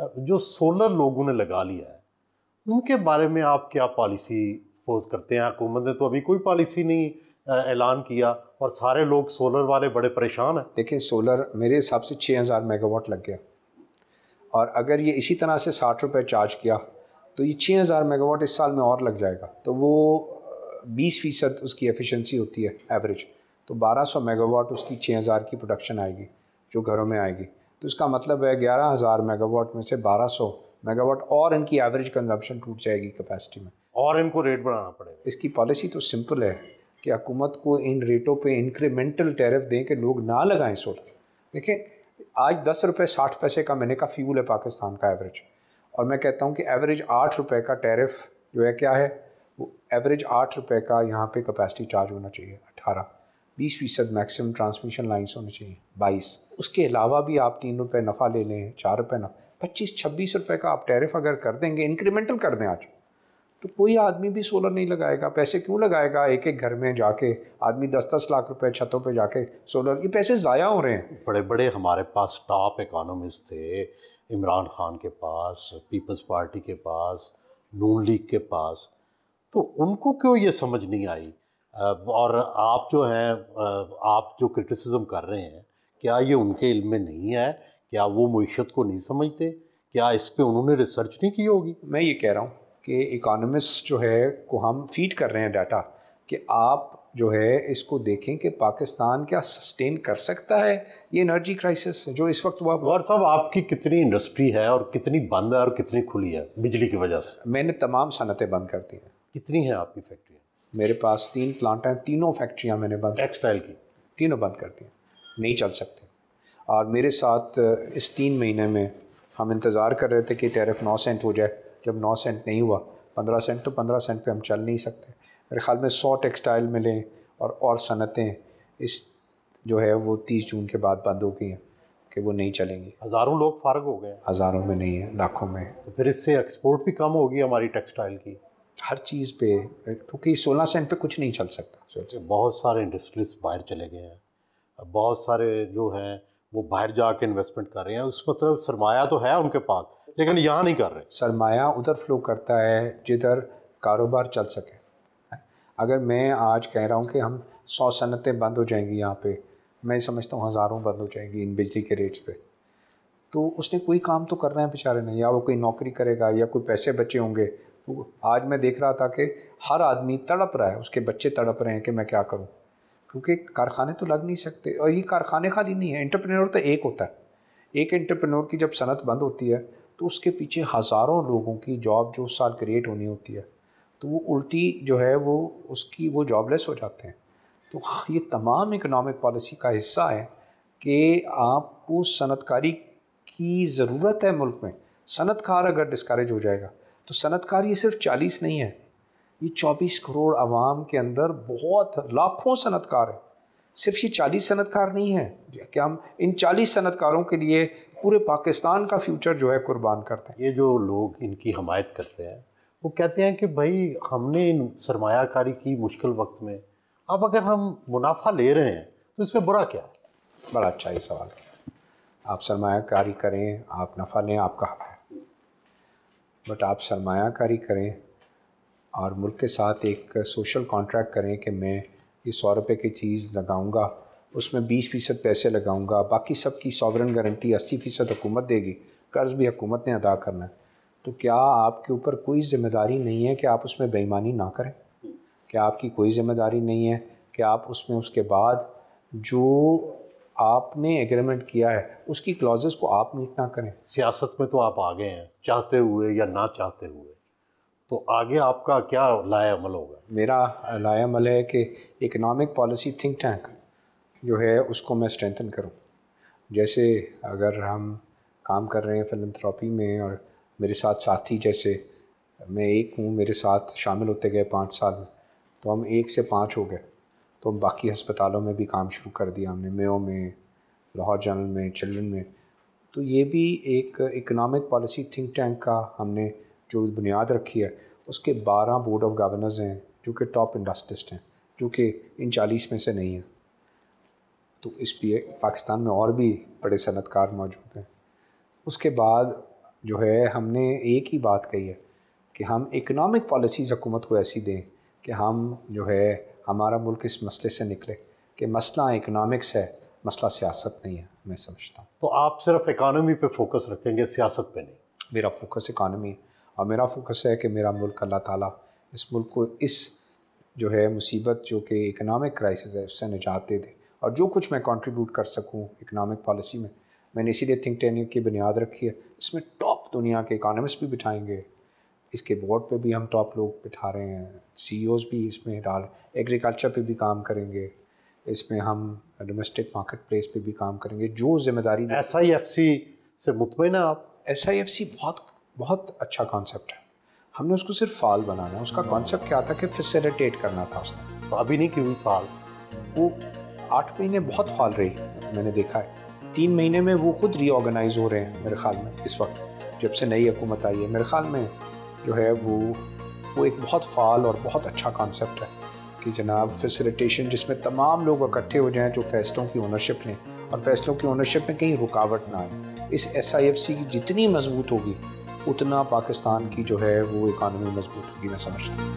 जो सोलर लोगों ने लगा लिया है उनके बारे में आप क्या पॉलिसी फोज करते हैं हुकूमत ने तो अभी कोई पॉलिसी नहीं ऐलान किया और सारे लोग सोलर वाले बड़े परेशान हैं देखिए सोलर मेरे हिसाब से छः हज़ार मेगावाट लग गया और अगर ये इसी तरह से साठ रुपये चार्ज किया तो ये छः हज़ार मेगावाट इस साल में और लग जाएगा तो वो बीस फ़ीसद उसकी एफिशिएंसी होती है एवरेज तो बारह सौ मेगावाट उसकी छः हज़ार की प्रोडक्शन आएगी जो घरों में आएगी तो इसका मतलब है ग्यारह हज़ार मेगावाट में से बारह सौ मेगावाट और इनकी एवरेज कंजम्पशन टूट जाएगी कैपेसिटी में और इनको रेट बढ़ाना पड़ेगा इसकी पॉलिसी तो सिंपल है कि हकूमत को इन रेटों पे इंक्रीमेंटल टैरिफ दें कि लोग ना लगाएं सोलर देखें आज दस रुपये साठ पैसे का महीने का फ्यूल है पाकिस्तान का एवरेज और मैं कहता हूँ कि एवरेज आठ रुपये का टैरिफ जो है क्या है वो एवरेज आठ रुपये का यहाँ पे कैपेसिटी चार्ज होना चाहिए अठारह बीस फीसद मैक्सिमम ट्रांसमिशन लाइन्स होनी चाहिए बाईस उसके अलावा भी आप तीन रुपये नफ़ा ले लें चार रुपये नफ़ा पच्चीस छब्बीस रुपये का आप टैरिफ अगर कर देंगे इंक्रीमेंटल कर दें आज तो कोई आदमी भी सोलर नहीं लगाएगा पैसे क्यों लगाएगा एक एक घर में जाके आदमी दस दस लाख रुपए छतों पे जाके सोलर ये पैसे ज़ाया हो रहे हैं बड़े बड़े हमारे पास टॉप इकोनॉमिस्ट थे इमरान खान के पास पीपल्स पार्टी के पास नून लीग के पास तो उनको क्यों ये समझ नहीं आई और आप जो हैं आप जो क्रिटिसिज्म कर रहे हैं क्या ये उनके इल्म में नहीं है क्या वो मीशत को नहीं समझते क्या इस पर उन्होंने रिसर्च नहीं की होगी मैं ये कह रहा हूँ कि इकानमिस्ट जो है को हम फीड कर रहे हैं डाटा कि आप जो है इसको देखें कि पाकिस्तान क्या सस्टेन कर सकता है ये एनर्जी क्राइसिस जो इस वक्त हुआ और साहब आपकी कितनी इंडस्ट्री है और कितनी बंद है और कितनी खुली है बिजली की वजह से मैंने तमाम सनतें बंद कर दी हैं कितनी है आपकी फैक्ट्री मेरे पास तीन प्लांट हैं तीनों फैक्ट्रियाँ मैंने बंद टेक्सटाइल की तीनों बंद कर दी नहीं चल सकते और मेरे साथ इस तीन महीने में हम इंतज़ार कर रहे थे कि टैरिफ नौ सेंट हो जाए जब नौ सेंट नहीं हुआ पंद्रह सेंट तो पंद्रह सेंट पे हम चल नहीं सकते मेरे ख्याल में सौ टेक्सटाइल मिलें और और सनतें इस जो है वो तीस जून के बाद बंद हो गई हैं कि वो नहीं चलेंगी हज़ारों लोग फारग हो गए हज़ारों में नहीं है लाखों में तो फिर इससे एक्सपोर्ट भी कम होगी हमारी टेक्सटाइल की हर चीज़ पे क्योंकि सोलह सेंट पे कुछ नहीं चल सकता बहुत सारे इंडस्ट्रीज बाहर चले गए हैं बहुत सारे जो हैं वो बाहर जाके इन्वेस्टमेंट कर रहे हैं उस मतलब सरमाया तो है उनके पास लेकिन यहाँ नहीं कर रहे सरमाया उधर फ्लो करता है जिधर कारोबार चल सके अगर मैं आज कह रहा हूँ कि हम सौ सनतें बंद हो जाएंगी यहाँ पे मैं समझता हूँ हज़ारों बंद हो जाएंगी इन बिजली के रेट्स पे तो उसने कोई काम तो करना है बेचारे ने या वो कोई नौकरी करेगा या कोई पैसे बचे होंगे आज मैं देख रहा था कि हर आदमी तड़प रहा है उसके बच्चे तड़प रहे हैं कि मैं क्या करूँ क्योंकि कारखाने तो लग नहीं सकते और ये कारखाने खाली नहीं है इंटरप्रेनोर तो एक होता है एक इंटरप्रेनोर की जब सनत बंद होती है तो उसके पीछे हज़ारों लोगों की जॉब जो उस साल क्रिएट होनी होती है तो वो उल्टी जो है वो उसकी वो जॉबलेस हो जाते हैं तो हाँ, ये तमाम इकोनॉमिक पॉलिसी का हिस्सा है कि आपको सनतकारी की ज़रूरत है मुल्क में सनतकार अगर डिस्करेज हो जाएगा तो सनतकार ये सिर्फ चालीस नहीं है ये चौबीस करोड़ आवाम के अंदर बहुत लाखों सनतकार हैं सिर्फ ये चालीस सनतकार नहीं हैं कि हम इन चालीस सनतकारों के लिए पूरे पाकिस्तान का फ्यूचर जो है कुर्बान करते हैं ये जो लोग इनकी हमायत करते हैं वो कहते हैं कि भाई हमने इन सरमाकारी की मुश्किल वक्त में अब अगर हम मुनाफा ले रहे हैं तो इसमें बुरा क्या है बड़ा अच्छा ये सवाल आप सरमाकारी करें आप नफ़ा लें आपका बट आप सरमायाकारी करें और मुल्क के साथ एक सोशल कॉन्ट्रैक्ट करें कि मैं ये सौ रुपये की चीज़ लगाऊंगा उसमें बीस फ़ीसद पैसे लगाऊंगा बाकी सब की सॉवरन गारंटी अस्सी फ़ीसद हुकूमत देगी कर्ज़ भी हुकूमत ने अदा करना है तो क्या आपके ऊपर कोई ज़िम्मेदारी नहीं है कि आप उसमें बेईमानी ना करें क्या आपकी कोई ज़िम्मेदारी नहीं है कि आप उसमें उसके बाद जो आपने एग्रीमेंट किया है उसकी क्लॉजेस को आप मीट ना करें सियासत में तो आप आ गए हैं चाहते हुए या ना चाहते हुए तो आगे आपका क्या लायामल होगा मेरा लायामल है कि इकोनॉमिक पॉलिसी थिंक टैंक जो है उसको मैं स्ट्रेंथन करूं जैसे अगर हम काम कर रहे हैं फिलंथ्रॉपी में और मेरे साथ साथी जैसे मैं एक हूँ मेरे साथ शामिल होते गए पाँच साल तो हम एक से पाँच हो गए तो बाकी अस्पतालों में भी काम शुरू कर दिया हमने मेो में लाहौर जनरल में चिल्ड्रन में तो ये भी एक इकनॉमिक पॉलिसी थिंक टैंक का हमने जो बुनियाद रखी है उसके बारह बोर्ड ऑफ गवर्नर्स हैं जो कि टॉप इंडस्ट्रिस्ट हैं जो कि इन चालीस में से नहीं हैं तो इसलिए पाकिस्तान में और भी बड़े सनतकार मौजूद हैं उसके बाद जो है हमने एक ही बात कही है कि हम इकनॉमिक पॉलिसीज़ हुकूमत को ऐसी दें कि हम जो है हमारा मुल्क इस मसले से निकले कि मसला इकनॉमिक्स है मसला सियासत नहीं है मैं समझता हूँ तो आप सिर्फ इकानमी पर फोकस रखेंगे सियासत पर नहीं मेरा फोकस इकानमी है और मेरा फोकस है कि मेरा मुल्क अल्लाह ताली इस मुल्क को इस जो है मुसीबत जो कि इकनॉमिक क्राइसिस है उससे निजात दे दे और जो कुछ मैं कंट्रीब्यूट कर सकूँ इकनॉमिक पॉलिसी में मैंने इसीलिए थिंक टैंक की बुनियाद रखी है इसमें टॉप दुनिया के इकानमिस्ट भी बिठाएंगे इसके बोर्ड पे भी हम टॉप लोग बिठा रहे हैं सी भी इसमें डाल एग्रीकल्चर पे भी काम करेंगे इसमें हम डोमेस्टिक मार्केट प्लेस पर भी काम करेंगे जो जिम्मेदारी एस आई एफ सी से मुतमिन आप एस आई एफ सी बहुत बहुत अच्छा कॉन्सेप्ट है हमने उसको सिर्फ फाल बनाना है उसका कॉन्सेप्ट क्या था कि फेसिलिटेट करना था उसने तो अभी नहीं की हुई फाल वो आठ महीने बहुत फाल रही मैंने देखा है तीन महीने में वो खुद रीऑर्गेनाइज हो रहे हैं मेरे ख्याल में इस वक्त जब से नई हुकूमत आई है मेरे ख्याल में जो है वो वो एक बहुत फाल और बहुत अच्छा कॉन्सेप्ट है कि जनाब फैसिलिटेशन जिसमें तमाम लोग इकट्ठे हो जाएं जो फैसलों की ओनरशिप लें और फैसलों की ओनरशिप में कहीं रुकावट ना आए इस एस आई एफ सी की जितनी मजबूत होगी उतना पाकिस्तान की जो है वो इकानमी मजबूत होगी मैं समझता हूँ